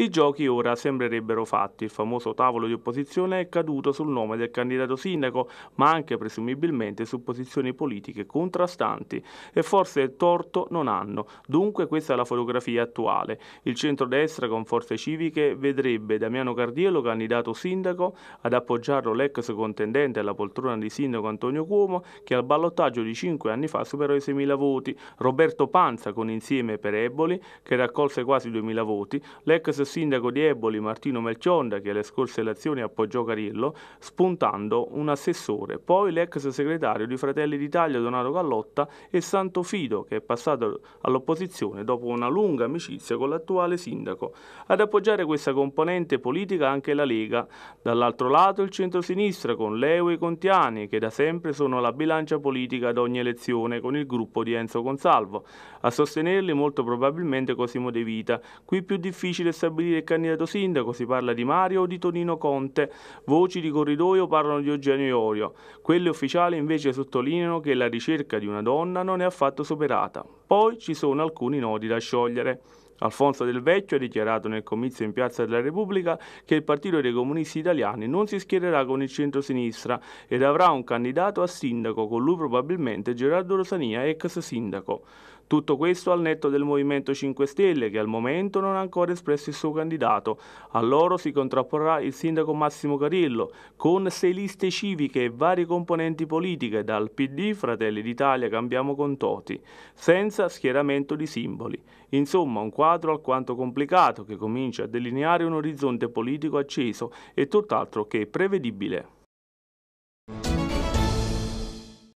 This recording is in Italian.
I giochi ora sembrerebbero fatti. Il famoso tavolo di opposizione è caduto sul nome del candidato sindaco, ma anche presumibilmente su posizioni politiche contrastanti. E forse torto non hanno. Dunque questa è la fotografia attuale. Il centrodestra con forze civiche vedrebbe Damiano Cardiello, candidato sindaco, ad appoggiarlo l'ex contendente alla poltrona di sindaco Antonio Cuomo, che al ballottaggio di 5 anni fa superò i 6.000 voti, Roberto Panza con Insieme per Eboli, che raccolse quasi 2.000 voti, l'ex sindaco di Eboli Martino Melcionda che alle scorse elezioni appoggiò Carillo, spuntando un assessore, poi l'ex segretario di Fratelli d'Italia Donato Gallotta e Santo Fido che è passato all'opposizione dopo una lunga amicizia con l'attuale sindaco. Ad appoggiare questa componente politica anche la Lega, dall'altro lato il centro-sinistra con Leo e Contiani che da sempre sono la bilancia politica ad ogni elezione con il gruppo di Enzo Consalvo. A sostenerli molto probabilmente Cosimo De Vita, qui più difficile è stabilire stabilire il candidato sindaco, si parla di Mario o di Tonino Conte, voci di corridoio parlano di Eugenio Iorio, quelle ufficiali invece sottolineano che la ricerca di una donna non è affatto superata. Poi ci sono alcuni nodi da sciogliere. Alfonso Del Vecchio ha dichiarato nel comizio in Piazza della Repubblica che il Partito dei Comunisti Italiani non si schiererà con il centro-sinistra ed avrà un candidato a sindaco, con lui probabilmente Gerardo Rosania, ex sindaco. Tutto questo al netto del Movimento 5 Stelle che al momento non ha ancora espresso il suo candidato. A loro si contrapporrà il sindaco Massimo Carillo con sei liste civiche e varie componenti politiche dal PD, Fratelli d'Italia, Cambiamo con Toti, senza schieramento di simboli. Insomma un quadro quadro alquanto complicato che comincia a delineare un orizzonte politico acceso e tutt'altro che prevedibile.